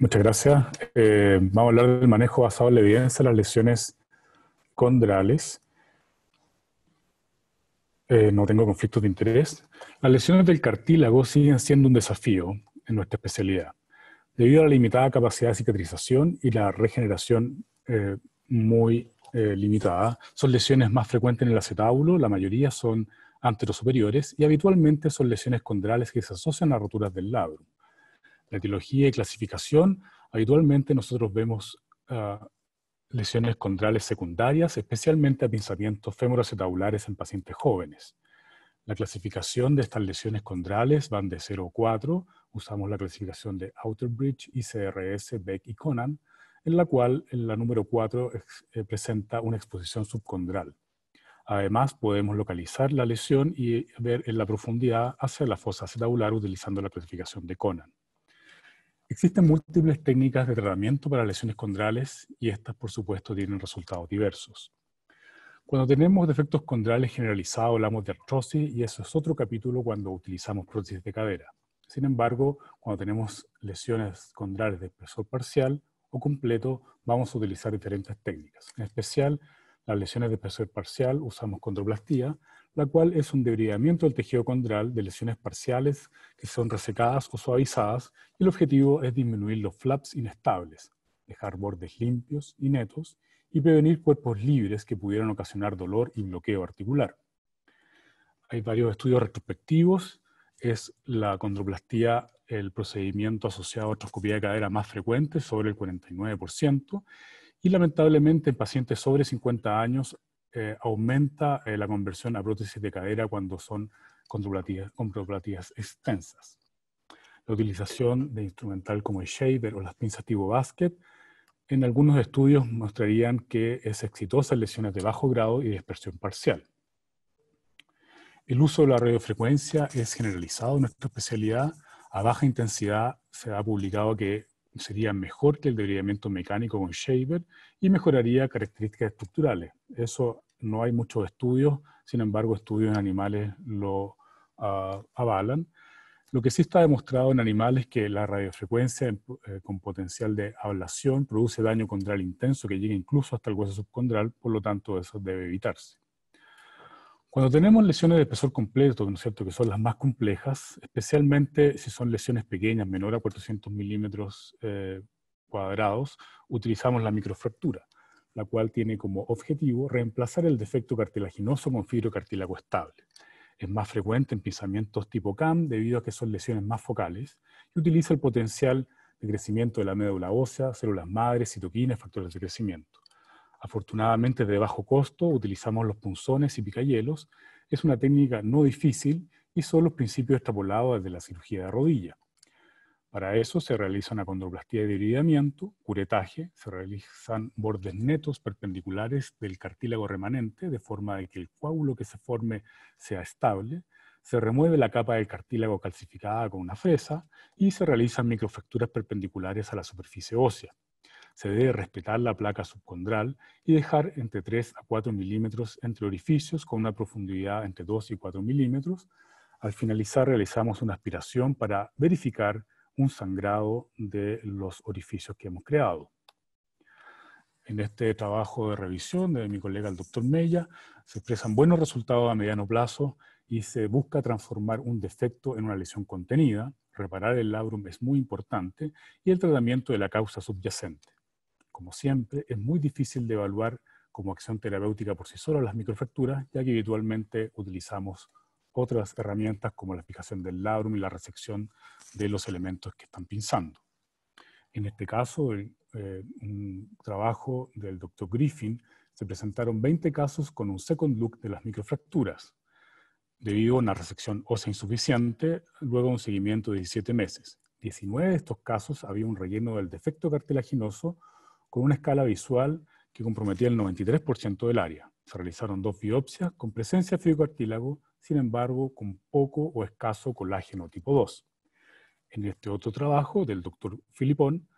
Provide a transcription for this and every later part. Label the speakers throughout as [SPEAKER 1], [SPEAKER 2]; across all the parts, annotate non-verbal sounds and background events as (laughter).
[SPEAKER 1] Muchas gracias. Eh, vamos a hablar del manejo basado en la evidencia de las lesiones condrales. Eh, no tengo conflictos de interés. Las lesiones del cartílago siguen siendo un desafío en nuestra especialidad, debido a la limitada capacidad de cicatrización y la regeneración eh, muy limitada. Son lesiones más frecuentes en el acetábulo, la mayoría son anterosuperiores y habitualmente son lesiones condrales que se asocian a roturas del labrum la etiología y clasificación, habitualmente nosotros vemos ah, lesiones condrales secundarias, especialmente a pinzamientos en pacientes jóvenes. La clasificación de estas lesiones condrales van de 0 a 4, usamos la clasificación de Outerbridge, ICRS, Beck y Conan, en la cual en la número 4 eh, presenta una exposición subcondral. Además, podemos localizar la lesión y ver en la profundidad hacia la fosa acetabular utilizando la clasificación de Conan. Existen múltiples técnicas de tratamiento para lesiones condrales y estas, por supuesto, tienen resultados diversos. Cuando tenemos defectos condrales generalizados, hablamos de artrosis y eso es otro capítulo cuando utilizamos prótesis de cadera. Sin embargo, cuando tenemos lesiones condrales de espesor parcial o completo, vamos a utilizar diferentes técnicas. En especial, las lesiones de espesor parcial usamos condroplastía, la cual es un debridamiento del tejido condral de lesiones parciales que son resecadas o suavizadas y el objetivo es disminuir los flaps inestables, dejar bordes limpios y netos y prevenir cuerpos libres que pudieran ocasionar dolor y bloqueo articular. Hay varios estudios retrospectivos, es la condroplastía el procedimiento asociado a artroscopía de cadera más frecuente, sobre el 49%, y lamentablemente en pacientes sobre 50 años eh, aumenta eh, la conversión a prótesis de cadera cuando son con prótesis extensas. La utilización de instrumental como el shaver o las pinzas tipo basket en algunos estudios mostrarían que es exitosa en lesiones de bajo grado y dispersión parcial. El uso de la radiofrecuencia es generalizado en nuestra especialidad. A baja intensidad se ha publicado que sería mejor que el debridamiento mecánico con shaver y mejoraría características estructurales. Eso no hay muchos estudios, sin embargo estudios en animales lo ah, avalan. Lo que sí está demostrado en animales es que la radiofrecuencia eh, con potencial de ablación produce daño condral intenso que llega incluso hasta el hueso subcondral, por lo tanto eso debe evitarse. Cuando tenemos lesiones de espesor completo, ¿no es cierto? que son las más complejas, especialmente si son lesiones pequeñas, menor a 400 milímetros eh, cuadrados, utilizamos la microfractura, la cual tiene como objetivo reemplazar el defecto cartilaginoso con fibrocartílago estable. Es más frecuente en pisamientos tipo CAM debido a que son lesiones más focales y utiliza el potencial de crecimiento de la médula ósea, células madres, citoquinas, factores de crecimiento. Afortunadamente de bajo costo, utilizamos los punzones y picayelos. Es una técnica no difícil y son los principios extrapolados desde la cirugía de rodilla. Para eso se realiza una condroplastía de hibridamiento, curetaje, se realizan bordes netos perpendiculares del cartílago remanente de forma de que el coágulo que se forme sea estable, se remueve la capa del cartílago calcificada con una fresa y se realizan microfracturas perpendiculares a la superficie ósea se debe respetar la placa subcondral y dejar entre 3 a 4 milímetros entre orificios con una profundidad entre 2 y 4 milímetros. Al finalizar realizamos una aspiración para verificar un sangrado de los orificios que hemos creado. En este trabajo de revisión de mi colega el doctor Mella, se expresan buenos resultados a mediano plazo y se busca transformar un defecto en una lesión contenida, reparar el labrum es muy importante y el tratamiento de la causa subyacente. Como siempre, es muy difícil de evaluar como acción terapéutica por sí sola las microfracturas, ya que habitualmente utilizamos otras herramientas como la fijación del labrum y la resección de los elementos que están pinzando. En este caso, el, eh, un trabajo del doctor Griffin, se presentaron 20 casos con un second look de las microfracturas, debido a una resección ósea insuficiente, luego un seguimiento de 17 meses. 19 de estos casos había un relleno del defecto cartilaginoso con una escala visual que comprometía el 93% del área. Se realizaron dos biopsias con presencia de fibrocartílago, sin embargo, con poco o escaso colágeno tipo 2. En este otro trabajo del doctor Filipón,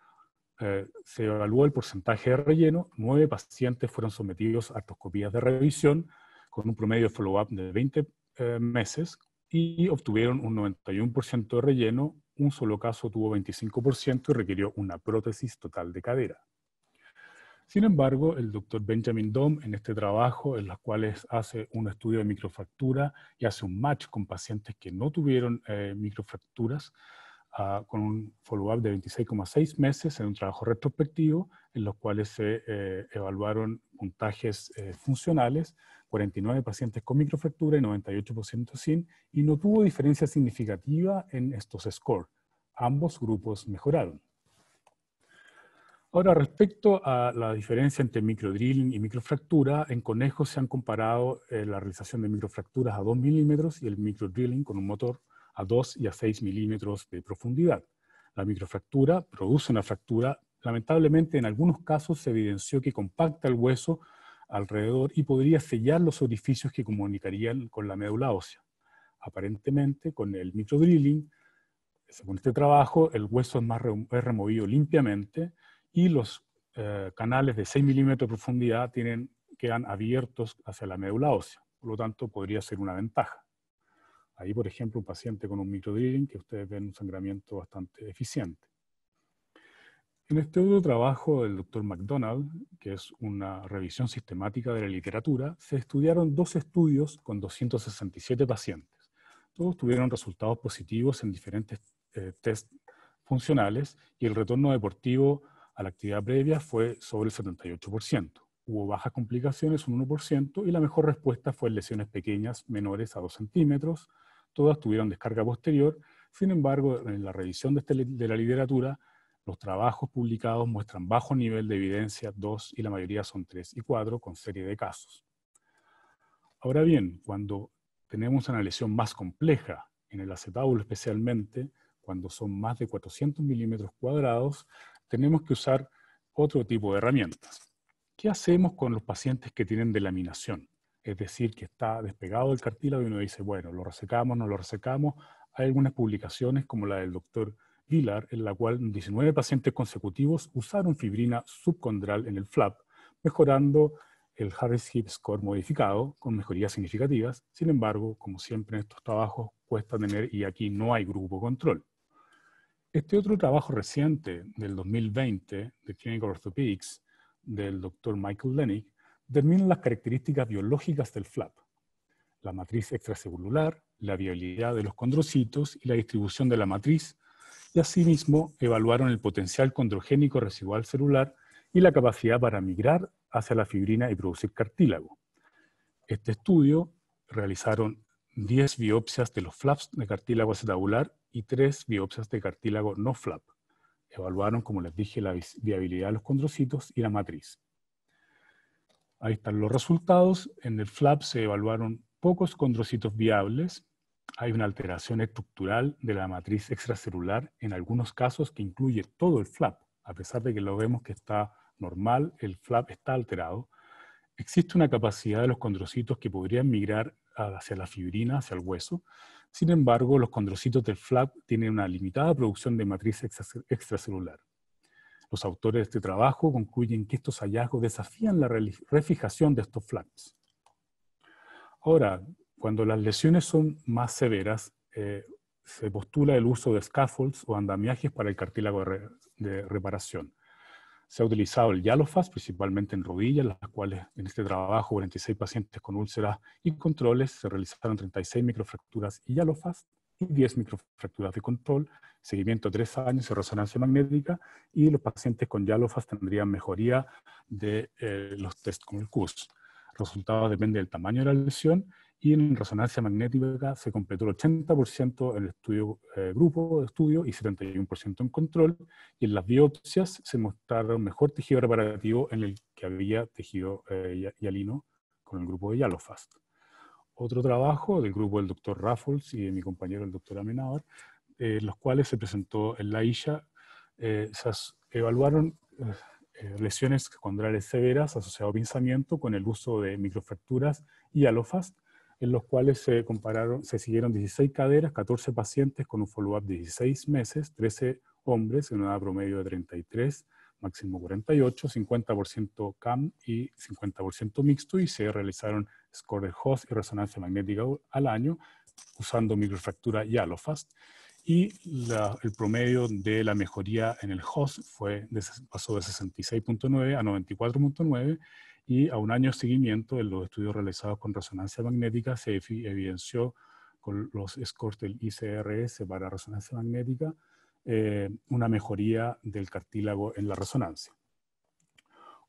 [SPEAKER 1] eh, se evaluó el porcentaje de relleno. Nueve pacientes fueron sometidos a artroscopías de revisión con un promedio de follow-up de 20 eh, meses y obtuvieron un 91% de relleno. Un solo caso tuvo 25% y requirió una prótesis total de cadera. Sin embargo, el doctor Benjamin Dom, en este trabajo, en los cuales hace un estudio de microfractura y hace un match con pacientes que no tuvieron eh, microfracturas, ah, con un follow-up de 26,6 meses en un trabajo retrospectivo, en los cuales se eh, evaluaron puntajes eh, funcionales, 49 pacientes con microfractura y 98% sin, y no tuvo diferencia significativa en estos scores. Ambos grupos mejoraron. Ahora, respecto a la diferencia entre microdrilling y microfractura, en conejos se han comparado eh, la realización de microfracturas a 2 milímetros y el microdrilling con un motor a 2 y a 6 milímetros de profundidad. La microfractura produce una fractura. Lamentablemente, en algunos casos se evidenció que compacta el hueso alrededor y podría sellar los orificios que comunicarían con la médula ósea. Aparentemente, con el microdrilling, según este trabajo, el hueso es, más es removido limpiamente, y los eh, canales de 6 milímetros de profundidad tienen, quedan abiertos hacia la médula ósea. Por lo tanto, podría ser una ventaja. Ahí, por ejemplo, un paciente con un microdrilling, que ustedes ven un sangramiento bastante eficiente. En este otro trabajo del doctor McDonald, que es una revisión sistemática de la literatura, se estudiaron dos estudios con 267 pacientes. Todos tuvieron resultados positivos en diferentes eh, test funcionales y el retorno deportivo a la actividad previa fue sobre el 78%. Hubo bajas complicaciones, un 1%, y la mejor respuesta fue en lesiones pequeñas, menores a 2 centímetros. Todas tuvieron descarga posterior. Sin embargo, en la revisión de, este la literatura, los trabajos publicados muestran bajo nivel de evidencia, 2 y la mayoría son 3 y 4 con serie de casos. Ahora bien, cuando tenemos una lesión más compleja, en el acetábulo especialmente, cuando son más de 400 milímetros cuadrados, tenemos que usar otro tipo de herramientas. ¿Qué hacemos con los pacientes que tienen delaminación? Es decir, que está despegado el cartílago y uno dice, bueno, lo resecamos, no lo resecamos. Hay algunas publicaciones como la del doctor Villar, en la cual 19 pacientes consecutivos usaron fibrina subcondral en el flap, mejorando el Harris Hip Score modificado con mejorías significativas. Sin embargo, como siempre en estos trabajos, cuesta tener, y aquí no hay grupo control. Este otro trabajo reciente del 2020 de Clinical Orthopedics del doctor Michael Lennig determina las características biológicas del flap, la matriz extracelular, la viabilidad de los condrocitos y la distribución de la matriz, y asimismo evaluaron el potencial condrogénico residual celular y la capacidad para migrar hacia la fibrina y producir cartílago. Este estudio realizaron 10 biopsias de los flaps de cartílago acetabular y tres biopsias de cartílago no flap. Evaluaron, como les dije, la viabilidad de los condrocitos y la matriz. Ahí están los resultados. En el flap se evaluaron pocos condrocitos viables. Hay una alteración estructural de la matriz extracelular en algunos casos que incluye todo el flap. A pesar de que lo vemos que está normal, el flap está alterado. Existe una capacidad de los condrocitos que podrían migrar hacia la fibrina, hacia el hueso, sin embargo, los condrocitos del FLAP tienen una limitada producción de matriz extracelular. Los autores de este trabajo concluyen que estos hallazgos desafían la refijación de estos flaps. Ahora, cuando las lesiones son más severas, eh, se postula el uso de scaffolds o andamiajes para el cartílago de reparación. Se ha utilizado el Yalofast, principalmente en rodillas, las cuales en este trabajo 46 pacientes con úlceras y controles se realizaron 36 microfracturas y Yalofast y 10 microfracturas de control, seguimiento de 3 años de resonancia magnética y los pacientes con Yalofast tendrían mejoría de eh, los test con el CUS. resultado depende del tamaño de la lesión y en resonancia magnética se completó el 80% en el estudio, eh, grupo de estudio y 71% en control, y en las biopsias se mostraron mejor tejido reparativo en el que había tejido eh, hialino con el grupo de Yalofast. Otro trabajo del grupo del doctor Raffles y de mi compañero el doctor Amenador, eh, los cuales se presentó en la ISHA, eh, se evaluaron lesiones condrales severas asociado a pinzamiento con el uso de microfracturas y alofast en los cuales se compararon, se siguieron 16 caderas, 14 pacientes con un follow-up de 16 meses, 13 hombres en una edad promedio de 33, máximo 48, 50% CAM y 50% mixto, y se realizaron score de Host y resonancia magnética al año usando microfractura y alofast. Y el promedio de la mejoría en el Host fue, pasó de 66.9 a 94.9 y a un año de seguimiento en los estudios realizados con resonancia magnética se evidenció con los scores del ICRS para resonancia magnética eh, una mejoría del cartílago en la resonancia.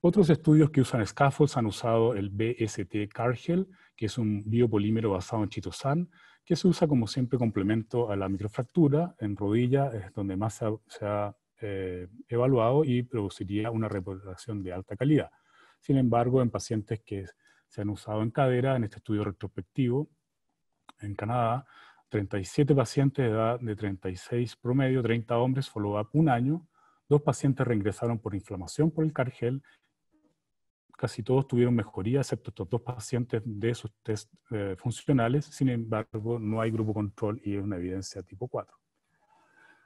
[SPEAKER 1] Otros estudios que usan scaffolds han usado el BST Cargel, que es un biopolímero basado en chitosan, que se usa como siempre complemento a la microfractura en rodilla, es donde más se ha, eh, evaluado y produciría una reparación de alta calidad. Sin embargo, en pacientes que se han usado en cadera, en este estudio retrospectivo, en Canadá, 37 pacientes de edad de 36 promedio, 30 hombres, follow-up un año, dos pacientes regresaron por inflamación por el cargel, casi todos tuvieron mejoría, excepto estos dos pacientes de sus test eh, funcionales, sin embargo, no hay grupo control y es una evidencia tipo 4.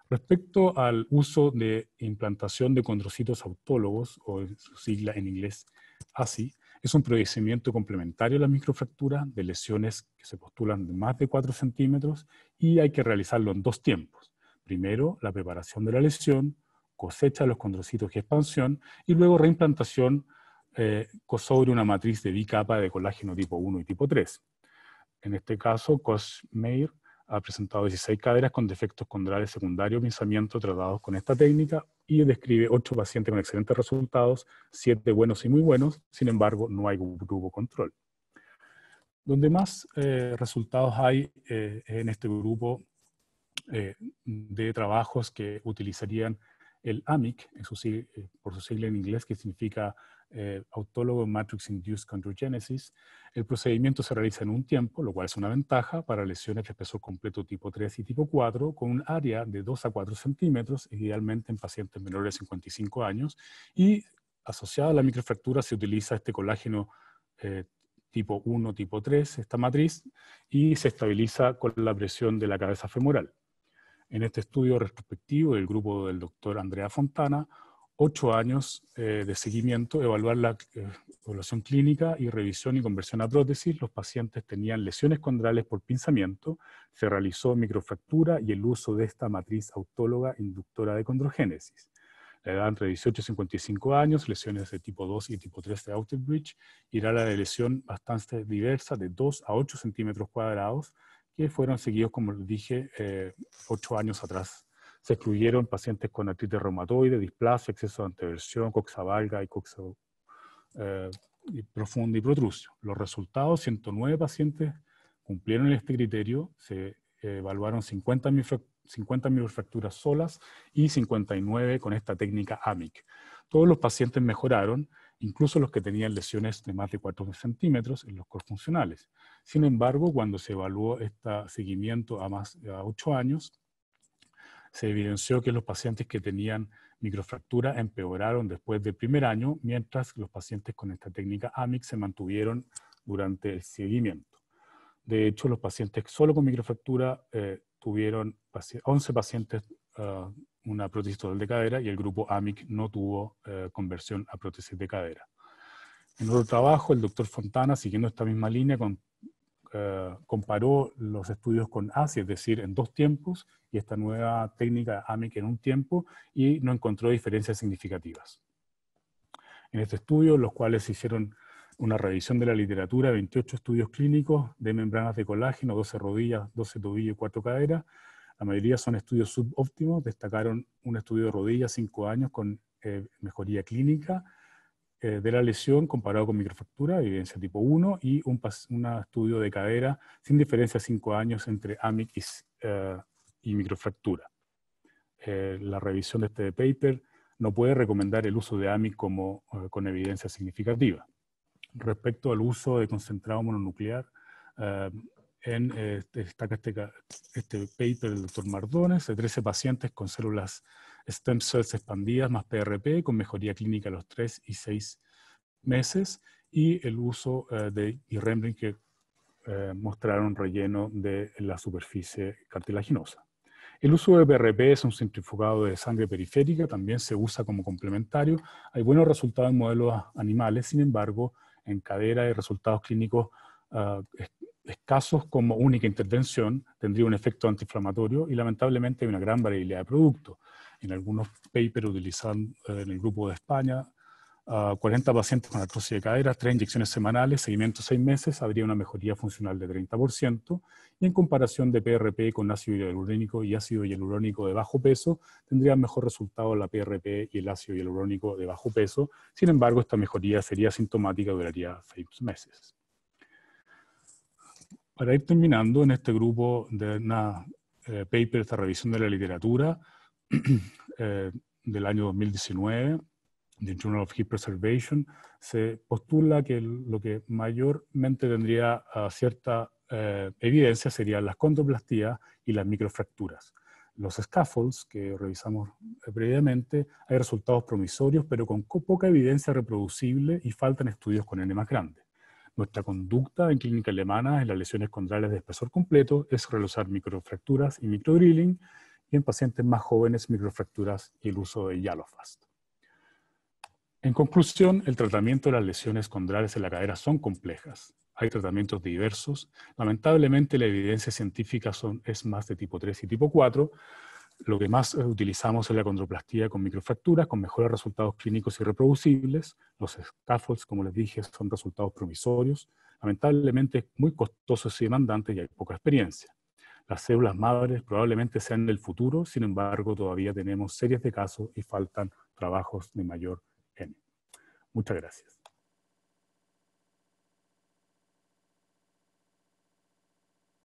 [SPEAKER 1] Respecto al uso de implantación de condrocitos autólogos, o en su sigla en inglés ASI, es un procedimiento complementario a la microfractura de lesiones que se postulan de más de 4 centímetros y hay que realizarlo en dos tiempos. Primero, la preparación de la lesión, cosecha de los condrocitos y expansión, y luego reimplantación eh, sobre una matriz de bicapa de colágeno tipo 1 y tipo 3. En este caso, COSMEIR ha presentado 16 caderas con defectos condrales secundarios pensamiento tratados con esta técnica y describe 8 pacientes con excelentes resultados, 7 buenos y muy buenos, sin embargo no hay grupo control. Donde más eh, resultados hay eh, en este grupo eh, de trabajos que utilizarían el AMIC, eh, por su sigla en inglés, que significa eh, Autólogo Matrix Induced Chondrogenesis, el procedimiento se realiza en un tiempo, lo cual es una ventaja para lesiones de peso completo tipo 3 y tipo 4, con un área de 2 a 4 centímetros, idealmente en pacientes menores de 55 años, y asociada a la microfractura se utiliza este colágeno eh, tipo 1, tipo 3, esta matriz, y se estabiliza con la presión de la cabeza femoral. En este estudio retrospectivo del grupo del doctor Andrea Fontana, ocho años eh, de seguimiento, evaluar la eh, evaluación clínica y revisión y conversión a prótesis. Los pacientes tenían lesiones condrales por pinzamiento, se realizó microfractura y el uso de esta matriz autóloga inductora de condrogénesis. La edad entre 18 y 55 años, lesiones de tipo 2 y tipo 3 de outer bridge, y era la de lesión bastante diversa de 2 a 8 centímetros cuadrados, que fueron seguidos, como les dije, eh, ocho años atrás. Se excluyeron pacientes con artritis reumatoide, displasia, exceso de anteversión, coxavalga y coxa eh, y profunda y protrusio. Los resultados, 109 pacientes cumplieron este criterio, se evaluaron 50 50 fracturas solas y 59 con esta técnica AMIC. Todos los pacientes mejoraron, incluso los que tenían lesiones de más de 4 centímetros en los core funcionales. Sin embargo, cuando se evaluó este seguimiento a más de 8 años, se evidenció que los pacientes que tenían microfractura empeoraron después del primer año, mientras que los pacientes con esta técnica AMIC se mantuvieron durante el seguimiento. De hecho, los pacientes solo con microfractura eh, tuvieron 11 pacientes ah, una prótesis total de cadera y el grupo AMIC no tuvo eh, conversión a prótesis de cadera. En otro trabajo, el doctor Fontana, siguiendo esta misma línea, eh, comparó los estudios con ASI, es decir, en dos tiempos, y esta nueva técnica AMIC en un tiempo, y no encontró diferencias significativas. En este estudio, los cuales hicieron una revisión de la literatura, 28 estudios clínicos de membranas de colágeno, 12 rodillas, 12 tobillos y 4 caderas, la mayoría son estudios subóptimos, destacaron un estudio de rodilla, 5 años, con eh, mejoría clínica eh, de la lesión comparado con microfractura, evidencia tipo 1, y un estudio de cadera sin diferencia cinco años entre AMIC eh, y, microfractura. la revisión de este paper no puede recomendar el uso de AMIC como, con evidencia significativa. Respecto al uso de concentrado mononuclear, en este, este, este, paper del doctor Mardones, de 13 pacientes con células stem cells expandidas más PRP, con mejoría clínica a los 3 y 6 meses, y el uso eh, de irrembrin que eh, mostraron relleno de la superficie cartilaginosa. El uso de PRP es un centrifugado de sangre periférica, también se usa como complementario. Hay buenos resultados en modelos animales, sin embargo, en cadera hay resultados clínicos ah, escasos como única intervención tendría un efecto antiinflamatorio y lamentablemente hay una gran variabilidad de productos. En algunos papers utilizados eh, en el grupo de España 40 pacientes con artrosis de cadera, 3 inyecciones semanales, seguimiento 6 meses, habría una mejoría funcional de 30%, y en comparación de PRP con ácido hialurónico y ácido hialurónico de bajo peso, tendría mejor resultado la PRP y el ácido hialurónico de bajo peso, sin embargo, esta mejoría sería sintomática y duraría 6 meses. Para ir terminando en este grupo de una eh, paper, esta revisión de la literatura (clears throat) eh, del año 2019, de Journal of Heat Preservation, se postula que lo que mayormente tendría ah, cierta eh, evidencia serían las condroplastías y las microfracturas. Los scaffolds que revisamos previamente, hay resultados promisorios, pero con poca evidencia reproducible y faltan estudios con N más grandes. Nuestra conducta en clínica alemana en las lesiones condrales de espesor completo es realizar microfracturas y microdrilling y en pacientes más jóvenes microfracturas y el uso de Yalofast. En conclusión, el tratamiento de las lesiones condrales en la cadera son complejas. Hay tratamientos diversos. Lamentablemente, la evidencia científica son, es más de tipo 3 y tipo 4, lo que más eh, utilizamos es la condroplastía con microfracturas, con mejores resultados clínicos y reproducibles. Los scaffolds, como les dije, son resultados promisorios. Lamentablemente, muy costosos y demandantes y hay poca experiencia. Las células madres probablemente sean del futuro, sin embargo, todavía tenemos series de casos y faltan trabajos de mayor N. Muchas gracias.